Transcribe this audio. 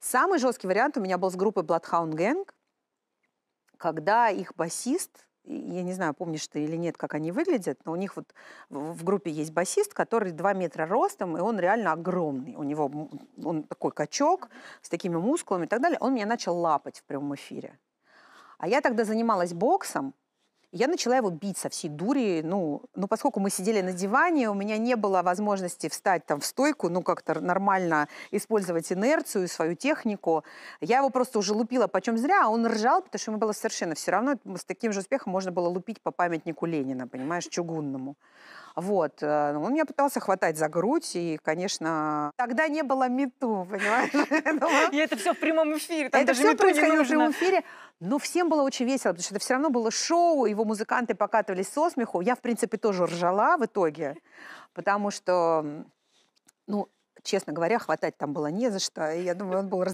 Самый жесткий вариант у меня был с группой Bloodhound Gang, когда их басист, я не знаю, помнишь ты или нет, как они выглядят, но у них вот в группе есть басист, который 2 метра ростом, и он реально огромный. У него он такой качок с такими мускулами и так далее. Он меня начал лапать в прямом эфире. А я тогда занималась боксом, я начала его бить со всей дури, ну, ну, поскольку мы сидели на диване, у меня не было возможности встать там в стойку, ну, как-то нормально использовать инерцию, свою технику. Я его просто уже лупила почем зря, а он ржал, потому что ему было совершенно все равно. С таким же успехом можно было лупить по памятнику Ленина, понимаешь, чугунному. Вот. Э, ну, он меня пытался хватать за грудь, и, конечно, тогда не было мету, понимаешь? И это все в прямом эфире. Это все происходило в прямом эфире. Но всем было очень весело, потому что это все равно было шоу, его музыканты покатывались со смеху. Я, в принципе, тоже ржала в итоге, потому что, ну, честно говоря, хватать там было не за что. И я думаю, он был